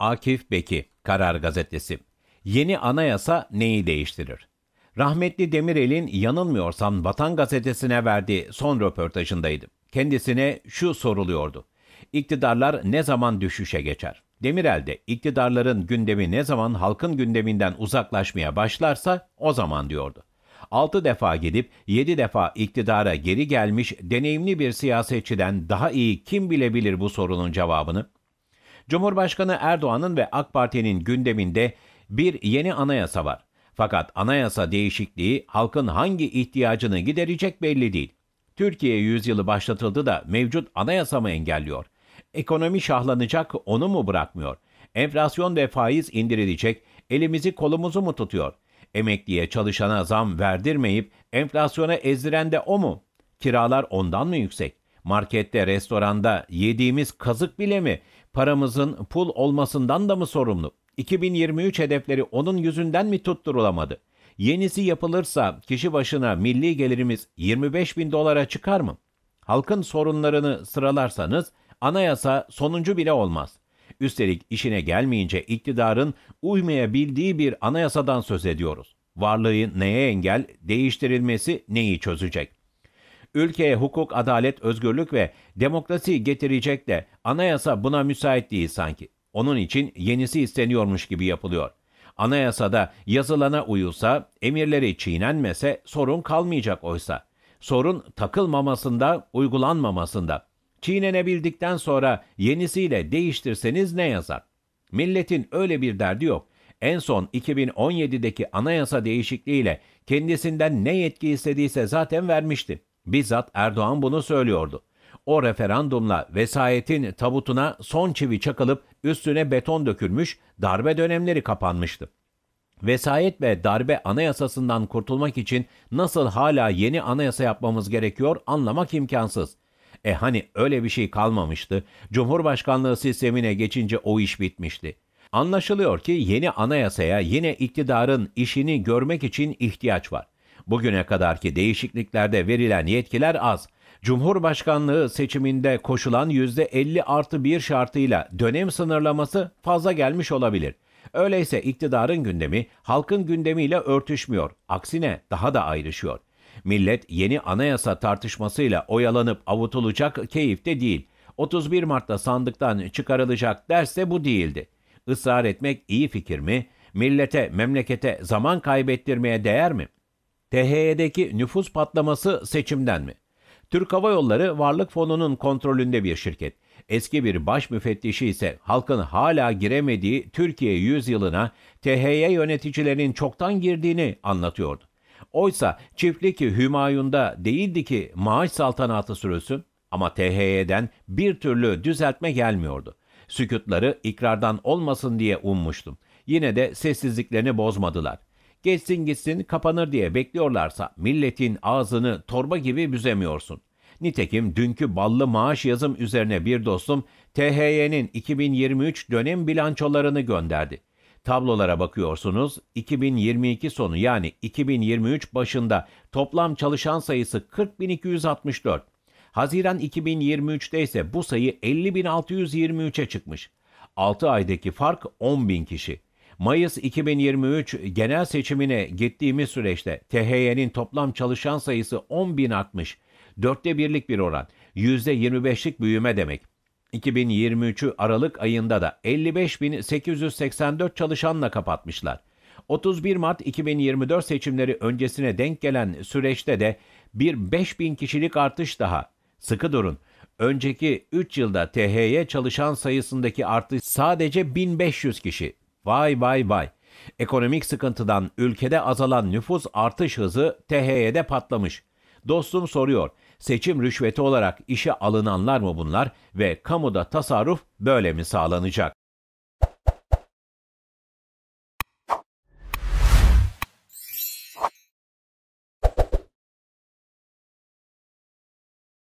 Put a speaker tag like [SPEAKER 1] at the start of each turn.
[SPEAKER 1] Akif Beki, Karar Gazetesi. Yeni anayasa neyi değiştirir? Rahmetli Demirel'in yanılmıyorsam Vatan Gazetesi'ne verdiği son röportajındaydım. Kendisine şu soruluyordu. İktidarlar ne zaman düşüşe geçer? Demirel de iktidarların gündemi ne zaman halkın gündeminden uzaklaşmaya başlarsa o zaman diyordu. 6 defa gidip 7 defa iktidara geri gelmiş deneyimli bir siyasetçiden daha iyi kim bilebilir bu sorunun cevabını? Cumhurbaşkanı Erdoğan'ın ve AK Parti'nin gündeminde bir yeni anayasa var. Fakat anayasa değişikliği halkın hangi ihtiyacını giderecek belli değil. Türkiye yüzyılı başlatıldı da mevcut anayasa mı engelliyor? Ekonomi şahlanacak onu mu bırakmıyor? Enflasyon ve faiz indirilecek elimizi kolumuzu mu tutuyor? Emekliye çalışana zam verdirmeyip enflasyona ezdiren de o mu? Kiralar ondan mı yüksek? Markette, restoranda yediğimiz kazık bile mi? paramızın pul olmasından da mı sorumlu? 2023 hedefleri onun yüzünden mi tutturulamadı? Yenisi yapılırsa kişi başına milli gelirimiz 25 bin dolara çıkar mı? Halkın sorunlarını sıralarsanız anayasa sonuncu bile olmaz. Üstelik işine gelmeyince iktidarın uymayabildiği bir anayasadan söz ediyoruz. Varlığı neye engel, değiştirilmesi neyi çözecek? Ülkeye hukuk, adalet, özgürlük ve demokrasi getirecek de anayasa buna müsait değil sanki. Onun için yenisi isteniyormuş gibi yapılıyor. Anayasada yazılana uyulsa, emirleri çiğnenmese sorun kalmayacak oysa. Sorun takılmamasında, uygulanmamasında. Çiğnenebildikten sonra yenisiyle değiştirseniz ne yazar? Milletin öyle bir derdi yok. En son 2017'deki anayasa değişikliğiyle kendisinden ne yetki istediyse zaten vermişti. Bizzat Erdoğan bunu söylüyordu. O referandumla vesayetin tabutuna son çivi çakılıp üstüne beton dökülmüş, darbe dönemleri kapanmıştı. Vesayet ve darbe anayasasından kurtulmak için nasıl hala yeni anayasa yapmamız gerekiyor anlamak imkansız. E hani öyle bir şey kalmamıştı. Cumhurbaşkanlığı sistemine geçince o iş bitmişti. Anlaşılıyor ki yeni anayasaya yine iktidarın işini görmek için ihtiyaç var. Bugüne kadarki değişikliklerde verilen yetkiler az. Cumhurbaşkanlığı seçiminde koşulan %50 artı 1 şartıyla dönem sınırlaması fazla gelmiş olabilir. Öyleyse iktidarın gündemi halkın gündemiyle örtüşmüyor. Aksine daha da ayrışıyor. Millet yeni anayasa tartışmasıyla oyalanıp avutulacak keyifte değil. 31 Mart'ta sandıktan çıkarılacak ders de bu değildi. Israr etmek iyi fikir mi? Millete, memlekete zaman kaybettirmeye değer mi?'' THY'deki nüfus patlaması seçimden mi? Türk Hava Yolları Varlık Fonu'nun kontrolünde bir şirket. Eski bir baş müfettişi ise halkın hala giremediği Türkiye yüzyılına THY yöneticilerinin çoktan girdiğini anlatıyordu. Oysa çiftlik Hümayun'da değildi ki maaş saltanatı sürülsün ama THY'den bir türlü düzeltme gelmiyordu. Sükutları ikrardan olmasın diye ummuştum. Yine de sessizliklerini bozmadılar. Geçsin gitsin kapanır diye bekliyorlarsa milletin ağzını torba gibi büzemiyorsun. Nitekim dünkü ballı maaş yazım üzerine bir dostum THY'nin 2023 dönem bilançolarını gönderdi. Tablolara bakıyorsunuz 2022 sonu yani 2023 başında toplam çalışan sayısı 40.264. Haziran 2023'te ise bu sayı 50.623'e çıkmış. 6 aydaki fark 10.000 kişi. Mayıs 2023 genel seçimine gittiğimiz süreçte THY'nin toplam çalışan sayısı 10.060, dörtte birlik bir oran, %25'lik büyüme demek. 2023'ü Aralık ayında da 55.884 çalışanla kapatmışlar. 31 Mart 2024 seçimleri öncesine denk gelen süreçte de bir 5000 kişilik artış daha. Sıkı durun. Önceki 3 yılda THY çalışan sayısındaki artış sadece 1500 kişi. Vay vay vay. Ekonomik sıkıntıdan ülkede azalan nüfus artış hızı THY'de patlamış. Dostum soruyor. Seçim rüşveti olarak işe alınanlar mı bunlar ve kamuda tasarruf böyle mi sağlanacak?